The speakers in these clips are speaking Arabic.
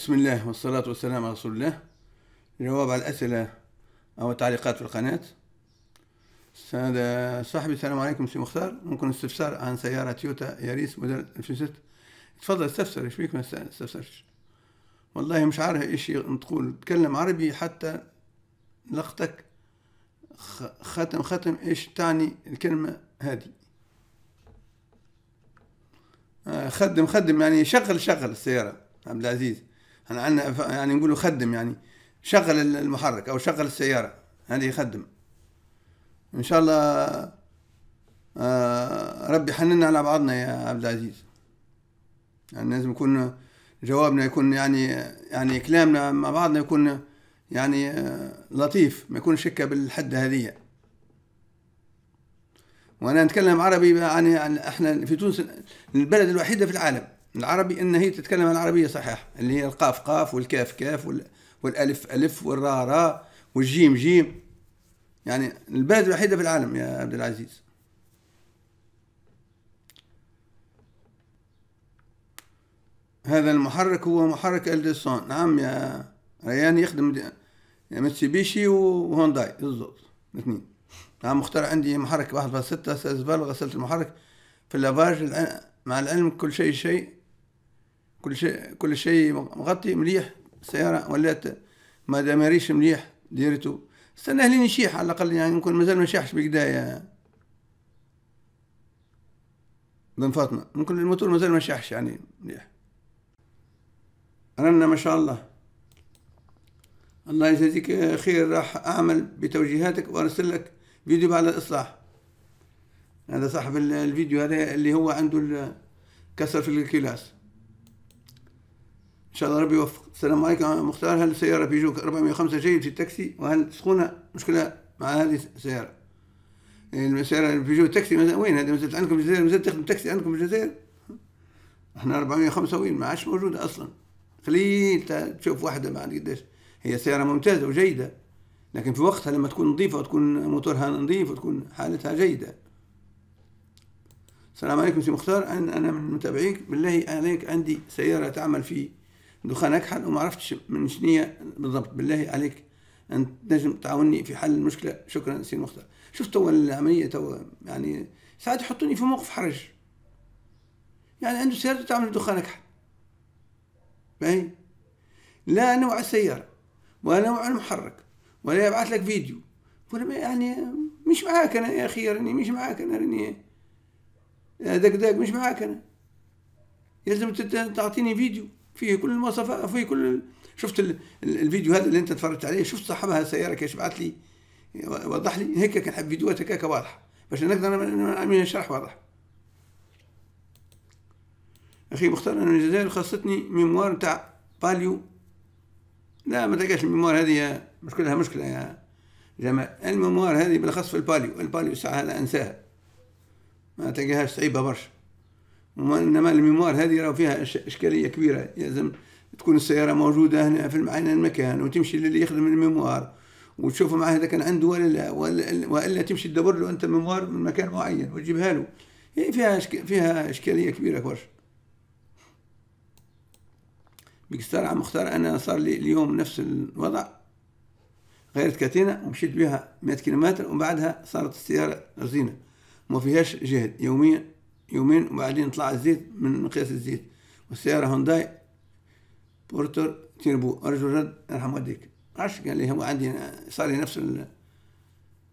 بسم الله والصلاة والسلام على رسول الله جواب على الأسئلة أو التعليقات في القناة هذا صاحبي السلام عليكم سي مختار ممكن استفسار عن سيارة تويوتا ياريس موديل 2006 تفضل استفسر ايش بيك ما استفسرش والله مش عارف ايش تقول تكلم عربي حتى لقطك ختم ختم ايش تعني الكلمة هذه آه، خدم خدم يعني شغل شغل السيارة عبد العزيز احنا عندنا يعني نقولوا خدم يعني شغل المحرك او شغل السياره هذا يخدم ان شاء الله آه، ربي حننا على بعضنا يا عبد العزيز يعني لازم يكون جوابنا يكون يعني يعني كلامنا مع بعضنا يكون يعني آه، لطيف ما يكونش شكة بالحدة هذه وانا نتكلم عربي يعني،, يعني احنا في تونس البلد الوحيده في العالم العربي ان هي تتكلم العربيه صحيح اللي هي القاف قاف والكاف كاف والالف الف والراء راء والجيم جيم يعني البلد الوحيده في العالم يا عبد العزيز هذا المحرك هو محرك الديسون نعم يا ريان يخدم متسبيشي وهونداي بالضبط الاثنين نعم مخترع عندي محرك واحد فاصلة ستة ساس غسلت المحرك في اللافاج مع العلم كل شيء شيء كل شيء كل شيء مغطي مليح السياره ولات ما دامريش مليح ديرته استنى لين يشيح على الاقل يعني نكون مازال ما نشيحش بكدايا بن فاطمه ممكن الموتور مازال ما نشيحش يعني مليح رنا ما شاء الله الله يجزيك خير راح اعمل بتوجيهاتك وارسل لك فيديو بعد الاصلاح هذا صاحب الفيديو هذا اللي هو عنده كسر في الكلاس ان شاء الله ربي يوفق السلام عليكم مختار هل السياره بيجو 405 جيد في التاكسي وهل سخونه مشكله مع هذه السياره السياره بيجو تاكسي وين هذه مازالت عندكم في الجزائر مازالت تخدم تاكسي عندكم في الجزائر احنا 405 وين ما عادش موجوده اصلا قليل تشوف واحده بعد قداش هي سياره ممتازه وجيده لكن في وقتها لما تكون نظيفه وتكون موتورها نظيف وتكون حالتها جيده السلام عليكم سي مختار انا من متابعيك بالله عليك عندي سياره تعمل في دخان اكحل وما عرفتش من شنية بالضبط بالله عليك انت نجم تعاوني في حل المشكله شكرا سي مختار شفت توا العمليه توا يعني ساعات يحطوني في موقف حرج يعني عنده سيارته تعمل دخان اكحل باهي لا نوع السياره ولا نوع المحرك ولا يبعث لك فيديو ولا يعني مش معاك انا يا اخي راني مش معاك انا راني دق دق مش معاك انا يلزم تعطيني فيديو فيه كل المواصفات فيه كل شفت الفيديو هذا اللي انت تفرجت عليه شفت صاحبها السياره كيف بعث لي وضح لي هيك كنحب فيديوهات هيك واضحه باش نقدر نعمل شرح واضح اخي مختار انا الجزائر خاصتني ميموار تاع باليو لا ما تلقاش الميموار هذه مشكلها مشكله يا جمال الميموار هذه بالاخص في الباليو الباليو ساعه هذا انساها ما تلقاهاش صعيبه برشا وانما الميموار هذه راه فيها اشكاليه كبيره لازم تكون السياره موجوده هنا في المعنى المكان وتمشي للي يخدم الميموار وتشوفوا معاه اذا كان عنده ولا لا والا تمشي تدور له انت ميموار من مكان معين وتجيبها له هي فيها فيها اشكاليه كبيره كورش عم مختار انا صار لي اليوم نفس الوضع غيرت كاتينا ومشيت بها 100 كيلومتر وبعدها صارت السياره رزينه ما فيهاش جهد يوميا يومين وبعدين طلع الزيت من مقياس الزيت والسيارة هونداي بورتر تيربو أرجو رد يرحم والديك عش قال لي هو عندي صار لي نفس ال...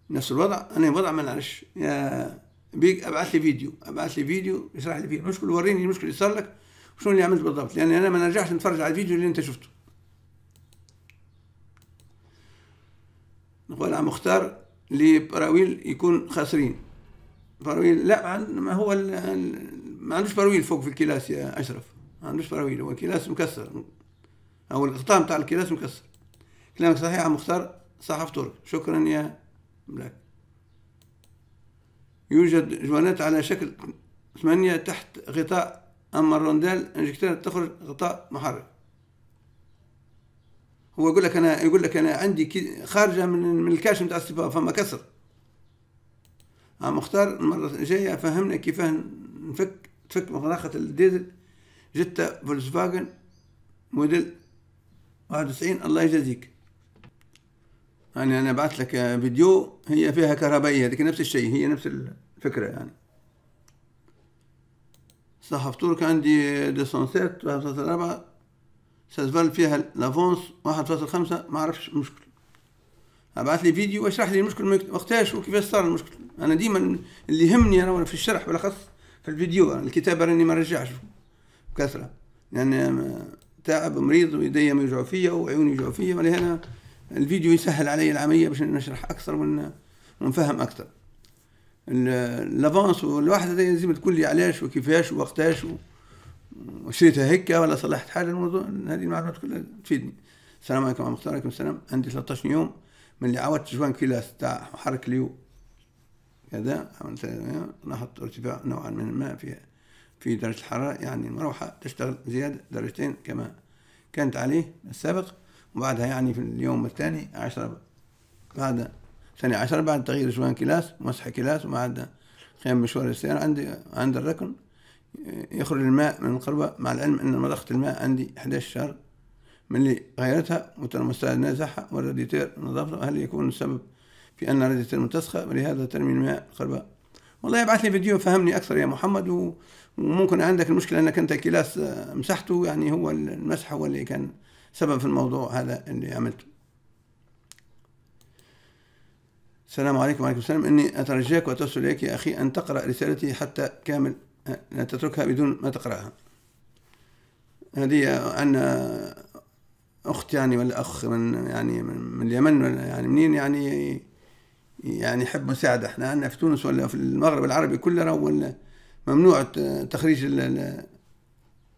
نفس الوضع انا وضع ما نعرفش يا بيك ابعث لي فيديو ابعث لي فيديو يشرح لي فيه المشكل وريني المشكل اللي صار لك وشنو اللي عملت بالضبط لان انا ما نرجعش نتفرج على الفيديو اللي انت شفته نقول على مختار لبراويل يكون خاسرين بارويل لا ما هو ما عندوش بارويل فوق في الكلاس يا اشرف ما عندوش بارويل هو الكلاس مكسر او الغطاء بتاع الكلاس مكسر كلامك صحيح يا مختار صحف ترك شكرا يا بلاك يوجد جوانات على شكل ثمانية تحت غطاء أما الرونديل انجكتير تخرج غطاء محرك هو يقول لك أنا يقول لك أنا عندي خارجة من الكاش نتاع السباق فما كسر آه، مختار المرة الجاية فهمنا كيفاه نفك تفك مطرقة الديزل جتا فولكسفاجن موديل واحد وتسعين الله يجازيك يعني أنا بعثت لك فيديو هي فيها كهربائية هذيك نفس الشيء هي نفس الفكرة يعني صح فطورك عندي فاصل ربعة سازفال فيها الافونس فاصل خمسة معرفش مشكل ابعث لي فيديو واشرح لي المشكل وقتاش وكيفاش صار المشكل انا ديما اللي يهمني انا وانا في الشرح بالاخص في الفيديو الكتابه راني ما نرجعش بكثره يعني تعب مريض ويدي يوجعوا فيا وعيوني يوجعوا فيا ولهنا الفيديو يسهل علي العمليه باش نشرح اكثر ونفهم اكثر لافونس والواحد لازم تقول لي علاش وكيفاش وقتاش وشريتها هكا ولا صلحت حاجه الموضوع هذه المعلومات كلها تفيدني السلام عليكم ورحمه الله السلام عندي 13 يوم من اللي عاودت جوان كيلا تاع حرك ليو كذا نحط ارتفاع نوعا من الماء في في درجة الحرارة يعني المروحة تشتغل زيادة درجتين كما كانت عليه السابق وبعدها يعني في اليوم الثاني عشرة بعد ثاني عشرة بعد تغيير جوان كلاس مسح كلاس وبعد قيام مشوار السيارة عندي عند الركن يخرج الماء من القربة مع العلم أن مضخة الماء عندي 11 شهر من اللي غيرتها نازحها والراديتير نظفها هل يكون السبب في أن الراديتير متسخة ولهذا ترمي الماء الخرباء والله يبعث لي فيديو فهمني أكثر يا محمد و... وممكن عندك المشكلة أنك أنت كلاس آه، مسحته يعني هو المسح هو اللي كان سبب في الموضوع هذا اللي عملته السلام عليكم وعليكم السلام إني أترجاك وأتوسل إليك يا أخي أن تقرأ رسالتي حتى كامل آه، لا تتركها بدون ما تقرأها هذه عن اخت يعني ولا اخ من يعني من اليمن ولا يعني منين يعني يعني يحب مساعده احنا عندنا في تونس ولا في المغرب العربي كله راهو ممنوع تخريج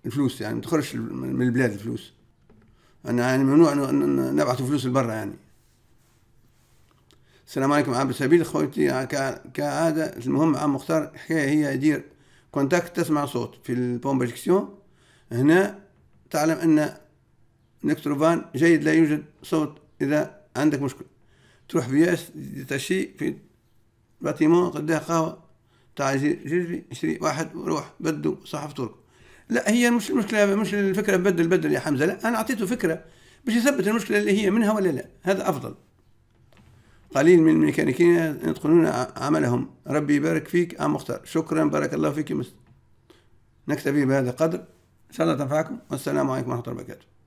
الفلوس يعني ما تخرجش من البلاد الفلوس انا يعني ممنوع ان نبعث فلوس لبرا يعني السلام عليكم عبد السبيل خويتي كعاده المهم عم مختار حكايه هي يدير كونتاكت تسمع صوت في البومبجكسيون هنا تعلم ان نكتروفان جيد لا يوجد صوت إذا عندك مشكل تروح بياس تشي في باتيمون قدها قهوة تاع جيجي شري واحد وروح بدو صح فطورك لا هي مش المشكلة مش الفكرة بدل بدل يا حمزة لا أنا أعطيته فكرة باش يثبت المشكلة اللي هي منها ولا لا هذا أفضل قليل من الميكانيكيين يتقنون عملهم ربي يبارك فيك أم مختار شكرا بارك الله فيك نكتفي بهذا القدر إن شاء الله تنفعكم والسلام عليكم ورحمة الله وبركاته